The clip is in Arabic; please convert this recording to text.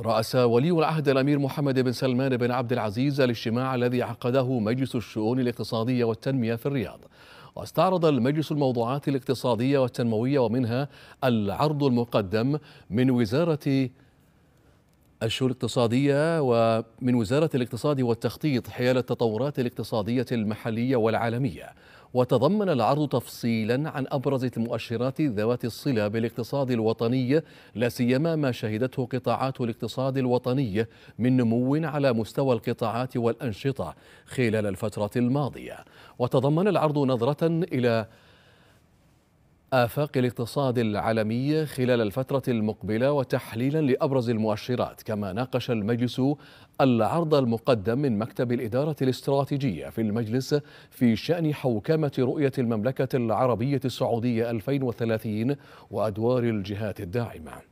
رأس ولي العهد الأمير محمد بن سلمان بن عبد العزيز الاجتماع الذي عقده مجلس الشؤون الاقتصادية والتنمية في الرياض واستعرض المجلس الموضوعات الاقتصادية والتنموية ومنها العرض المقدم من وزارة الشؤون الاقتصادية ومن وزارة الاقتصاد والتخطيط حيال التطورات الاقتصادية المحلية والعالمية وتضمن العرض تفصيلا عن أبرز المؤشرات ذوات الصلة بالاقتصاد الوطني لا سيما ما شهدته قطاعات الاقتصاد الوطني من نمو على مستوى القطاعات والأنشطة خلال الفترة الماضية وتضمن العرض نظرة إلى آفاق الاقتصاد العالمي خلال الفترة المقبلة وتحليلا لأبرز المؤشرات كما ناقش المجلس العرض المقدم من مكتب الإدارة الاستراتيجية في المجلس في شأن حوكمة رؤية المملكة العربية السعودية 2030 وأدوار الجهات الداعمة